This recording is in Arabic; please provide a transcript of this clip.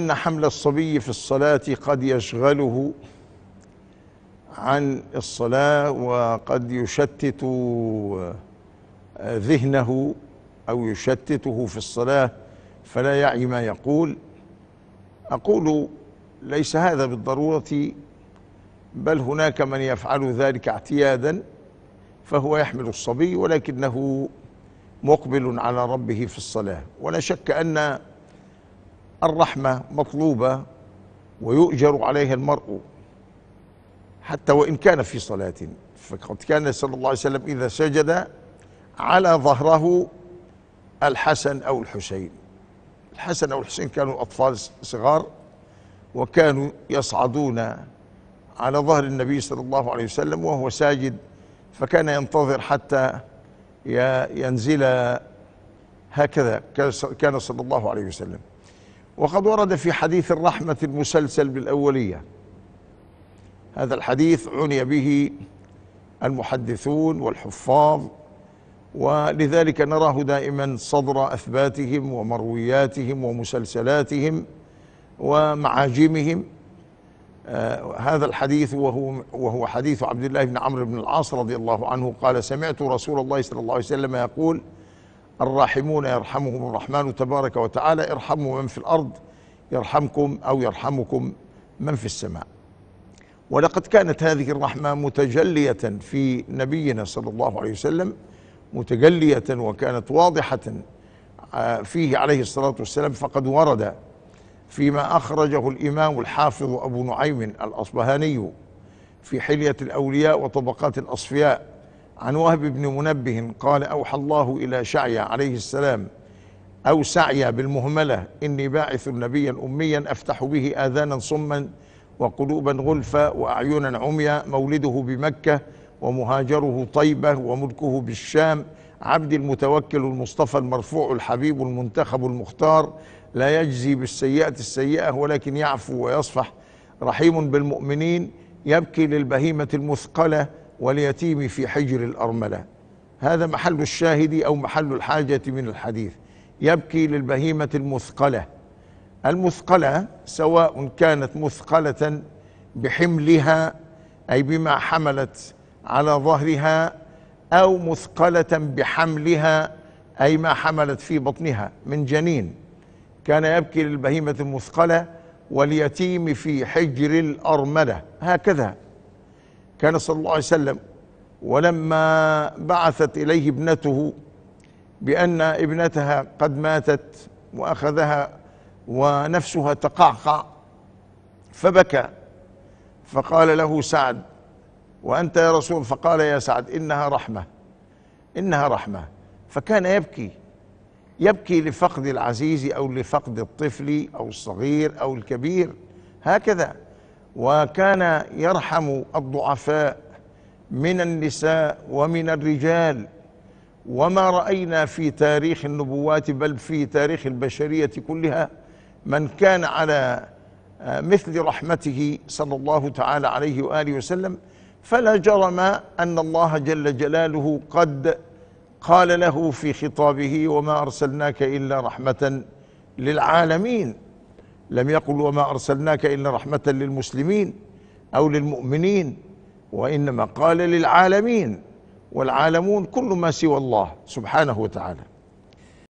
أن حمل الصبي في الصلاة قد يشغله عن الصلاة وقد يشتت آه، ذهنه أو يشتته في الصلاة فلا يعي ما يقول أقول ليس هذا بالضرورة بل هناك من يفعل ذلك اعتيادا فهو يحمل الصبي ولكنه مقبل على ربه في الصلاة ولا شك أن الرحمة مطلوبة ويؤجر عليها المرء حتى وإن كان في صلاة فقد كان صلى الله عليه وسلم إذا سجد على ظهره الحسن أو الحسين الحسن أو الحسين كانوا أطفال صغار وكانوا يصعدون على ظهر النبي صلى الله عليه وسلم وهو ساجد فكان ينتظر حتى ينزل هكذا كان صلى الله عليه وسلم وقد ورد في حديث الرحمة المسلسل بالأولية هذا الحديث عني به المحدثون والحفاظ ولذلك نراه دائما صدر أثباتهم ومروياتهم ومسلسلاتهم ومعاجمهم آه هذا الحديث وهو, وهو حديث عبد الله بن عمرو بن العاص رضي الله عنه قال سمعت رسول الله صلى الله عليه وسلم يقول الراحمون يرحمهم الرحمن تبارك وتعالى ارحموا من في الأرض يرحمكم أو يرحمكم من في السماء ولقد كانت هذه الرحمة متجلية في نبينا صلى الله عليه وسلم متجلية وكانت واضحة آه، فيه عليه الصلاة والسلام فقد ورد فيما أخرجه الإمام الحافظ أبو نعيم الأصبهاني في حلية الأولياء وطبقات الأصفياء عن وهب بن منبه قال أوحى الله إلى شعيا عليه السلام أو سعيا بالمهملة إني باعث نبيا أميا أفتح به آذانا صما وقلوبا غلفا وأعينا عميا مولده بمكة ومهاجره طيبة وملكه بالشام عبد المتوكل المصطفى المرفوع الحبيب المنتخب المختار لا يجزي بالسيئة السيئة ولكن يعفو ويصفح رحيم بالمؤمنين يبكي للبهيمة المثقلة واليتيم في حجر الأرملة هذا محل الشاهد أو محل الحاجة من الحديث يبكي للبهيمة المثقلة المثقلة سواء كانت مثقلة بحملها أي بما حملت على ظهرها أو مثقلة بحملها أي ما حملت في بطنها من جنين كان يبكي للبهيمة المثقلة واليتيم في حجر الأرملة هكذا كان صلى الله عليه وسلم ولما بعثت إليه ابنته بأن ابنتها قد ماتت وأخذها ونفسها تقعقع فبكى فقال له سعد وأنت يا رسول فقال يا سعد إنها رحمة إنها رحمة فكان يبكي يبكي لفقد العزيز أو لفقد الطفل أو الصغير أو الكبير هكذا وكان يرحم الضعفاء من النساء ومن الرجال وما رأينا في تاريخ النبوات بل في تاريخ البشرية كلها من كان على آه، مثل رحمته صلى الله تعالى عليه وآله وسلم فلا جرم أن الله جل جلاله قد قال له في خطابه وما أرسلناك إلا رحمة للعالمين لم يقل وما أرسلناك إلا رحمة للمسلمين أو للمؤمنين وإنما قال للعالمين والعالمون كل ما سوى الله سبحانه وتعالى